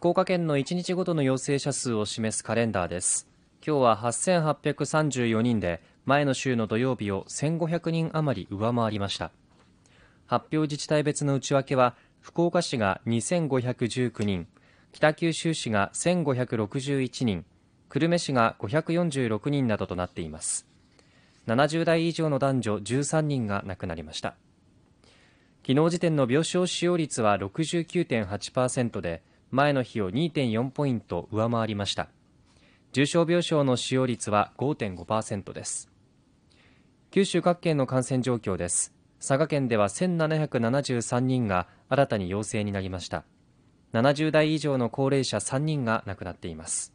福岡県の1日ごとの陽性者数を示すカレンダーです今日は8834人で前の週の土曜日を1500人余り上回りました発表自治体別の内訳は福岡市が2519人北九州市が1561人久留米市が546人などとなっています70代以上の男女13人が亡くなりました昨日時点の病床使用率は69.8%で前の日を2.4ポイント上回りました重症病床の使用率は5.5%です九州各県の感染状況です佐賀県では1773人が新たに陽性になりました70代以上の高齢者3人が亡くなっています